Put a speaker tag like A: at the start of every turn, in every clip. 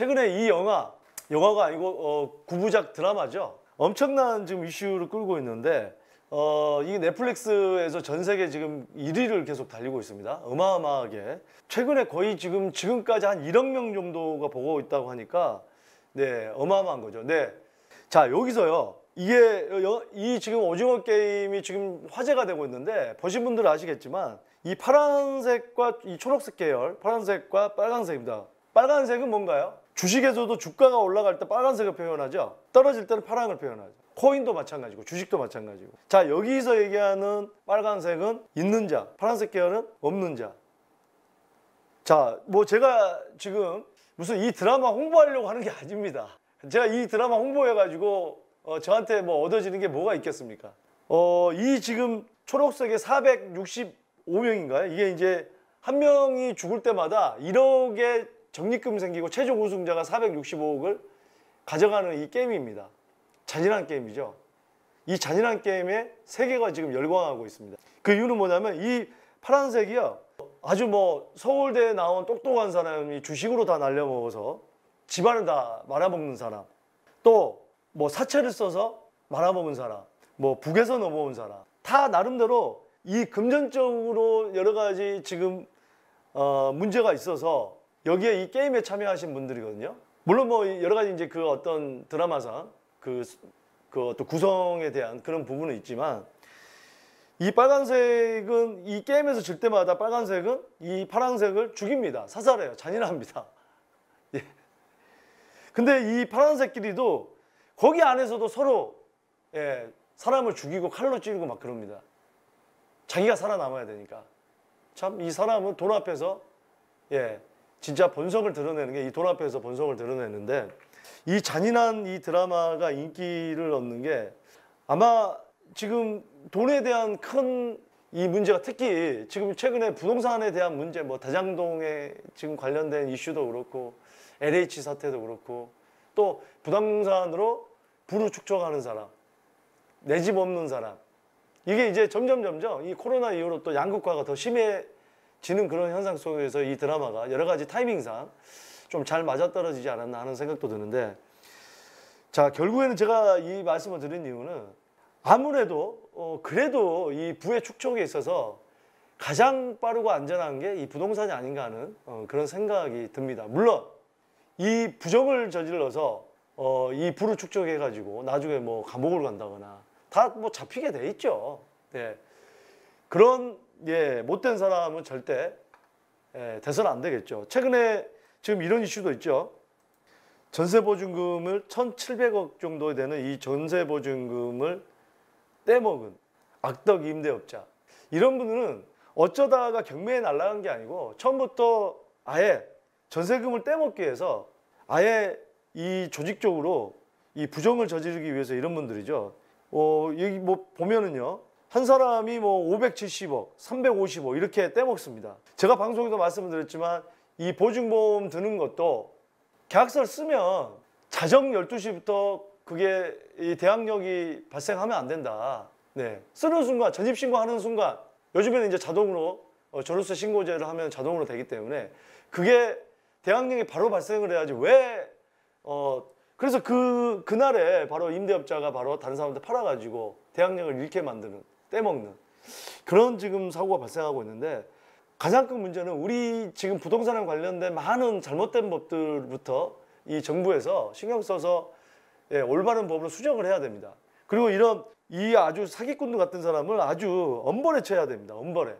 A: 최근에 이 영화, 영화가 아니고 어, 구부작 드라마죠. 엄청난 지금 이슈를 끌고 있는데 어, 이 넷플릭스에서 전 세계 지금 1위를 계속 달리고 있습니다. 어마어마하게. 최근에 거의 지금 지금까지 한 1억 명 정도가 보고 있다고 하니까 네, 어마어마한 거죠. 네. 자, 여기서요. 이게 이 지금 오징어 게임이 지금 화제가 되고 있는데 보신 분들은 아시겠지만 이 파란색과 이 초록색 계열, 파란색과 빨간색입니다. 빨간색은 뭔가요? 주식에서도 주가가 올라갈 때 빨간색을 표현하죠. 떨어질 때는 파랑을 표현하죠. 코인도 마찬가지고 주식도 마찬가지고. 자 여기서 얘기하는 빨간색은 있는 자, 파란색 계열은 없는 자. 자 뭐 제가 지금 무슨 이 드라마 홍보하려고 하는 게 아닙니다. 제가 이 드라마 홍보해가지고 어, 저한테 뭐 얻어지는 게 뭐가 있겠습니까? 어, 이 지금 초록색의 465명인가요? 이게 이제 한 명이 죽을 때마다 1억의 적립금 생기고 최종 우승자가 465억을 가져가는 이 게임입니다. 잔인한 게임이죠. 이 잔인한 게임의 세계가 지금 열광하고 있습니다. 그 이유는 뭐냐면 이 파란색이요. 아주 뭐 서울대에 나온 똑똑한 사람이 주식으로 다 날려먹어서 집안을 다 말아먹는 사람 또 뭐 사채를 써서 말아먹은 사람 뭐 북에서 넘어온 사람 다 나름대로 이 금전적으로 여러 가지 지금 어, 문제가 있어서 여기에 이 게임에 참여하신 분들이거든요. 물론 뭐 여러 가지 이제 그 어떤 드라마상 그, 그 어떤 구성에 대한 그런 부분은 있지만 이 빨간색은 이 게임에서 질 때마다 빨간색은 이 파란색을 죽입니다. 사살해요. 잔인합니다. 예. 근데 이 파란색끼리도 거기 안에서도 서로 예, 사람을 죽이고 칼로 찌르고 막 그럽니다. 자기가 살아남아야 되니까. 참 이 사람은 돈 앞에서 예, 진짜 본성을 드러내는 게 이 돈 앞에서 본성을 드러내는데 이 잔인한 이 드라마가 인기를 얻는 게 아마 지금 돈에 대한 큰 이 문제가 특히 지금 최근에 부동산에 대한 문제 뭐 다장동에 지금 관련된 이슈도 그렇고 LH 사태도 그렇고 또 부동산으로 불을 축적하는 사람 내 집 없는 사람 이게 이제 점점 점점 이 코로나 이후로 또 양극화가 더 심해 지는 그런 현상 속에서 이 드라마가 여러 가지 타이밍상 좀 잘 맞아떨어지지 않았나 하는 생각도 드는데 자 결국에는 제가 이 말씀을 드린 이유는 아무래도 어, 그래도 이 부의 축적에 있어서 가장 빠르고 안전한 게 이 부동산이 아닌가 하는 어, 그런 생각이 듭니다. 물론 이 부정을 저질러서 어, 이 부를 축적해가지고 나중에 뭐 감옥을 간다거나 다 뭐 잡히게 돼 있죠. 네. 그런 예, 못된 사람은 절대 예, 돼서는 안 되겠죠. 최근에 지금 이런 이슈도 있죠. 전세보증금을 1,700억 정도 되는 이 전세보증금을 떼먹은 악덕 임대업자 이런 분은 들 어쩌다가 경매에 날라간 게 아니고 처음부터 아예 전세금을 떼먹기 위해서 아예 이 조직적으로 이 부정을 저지르기 위해서 이런 분들이죠. 어, 여기 뭐 보면은요. 한 사람이 뭐 570억, 350억 이렇게 떼먹습니다. 제가 방송에도 말씀을 드렸지만 이 보증보험 드는 것도 계약서를 쓰면 자정 12시부터 그게 이 대항력이 발생하면 안 된다. 네. 쓰는 순간, 전입신고하는 순간 요즘에는 이제 자동으로 어, 전월세 신고제를 하면 자동으로 되기 때문에 그게 대항력이 바로 발생을 해야지 왜 어, 그래서 그, 그날에 바로 임대업자가 바로 다른 사람한테 팔아가지고 대항력을 잃게 만드는 떼먹는 그런 지금 사고가 발생하고 있는데 가장 큰 문제는 우리 지금 부동산에 관련된 많은 잘못된 법들부터 이 정부에서 신경 써서 예, 올바른 법으로 수정을 해야 됩니다. 그리고 이런 이 아주 사기꾼 들 같은 사람을 아주 엄벌에 쳐야 됩니다. 엄벌에.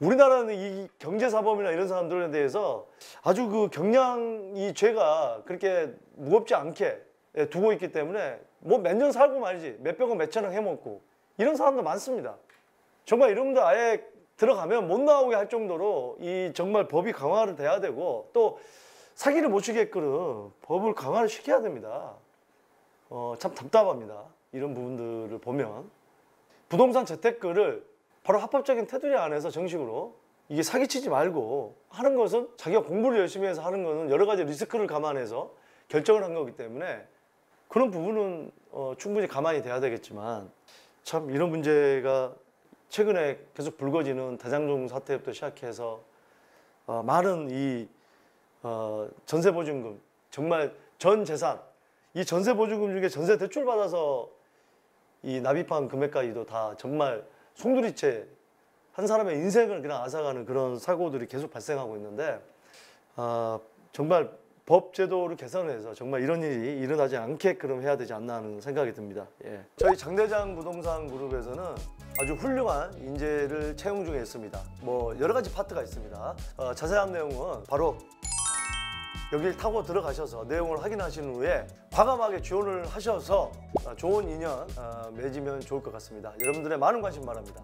A: 우리나라는 이 경제사범이나 이런 사람들에 대해서 아주 그 경량이 죄가 그렇게 무겁지 않게 예, 두고 있기 때문에 뭐 몇 년 살고 말이지 몇백원 몇천억 해먹고 이런 사람도 많습니다. 정말 이름도 아예 들어가면 못 나오게 할 정도로 이 정말 법이 강화를 돼야 되고 또 사기를 못 치게끔 법을 강화를 시켜야 됩니다. 어, 참 답답합니다. 이런 부분들을 보면 부동산 재테크를 바로 합법적인 테두리 안에서 정식으로 이게 사기치지 말고 하는 것은 자기가 공부를 열심히 해서 하는 것은 여러 가지 리스크를 감안해서 결정을 한 거기 때문에 그런 부분은 어, 충분히 감안이 돼야 되겠지만 참 이런 문제가 최근에 계속 불거지는 대장동 사태부터 시작해서 어, 많은 이 어, 전세보증금 정말 전 재산 이 전세보증금 중에 전세 대출 받아서 이 납입한 금액까지도 다 정말 송두리째 한 사람의 인생을 그냥 앗아가는 그런 사고들이 계속 발생하고 있는데 어, 정말 법 제도를 개선을 해서 정말 이런 일이 일어나지 않게 그럼 해야 되지 않나 하는 생각이 듭니다. 예. 저희 장대장 부동산 그룹에서는 아주 훌륭한 인재를 채용 중에 있습니다. 뭐 여러 가지 파트가 있습니다. 어, 자세한 내용은 바로 여기 타고 들어가셔서 내용을 확인하신 후에 과감하게 지원을 하셔서 좋은 인연 어, 맺으면 좋을 것 같습니다. 여러분들의 많은 관심 바랍니다.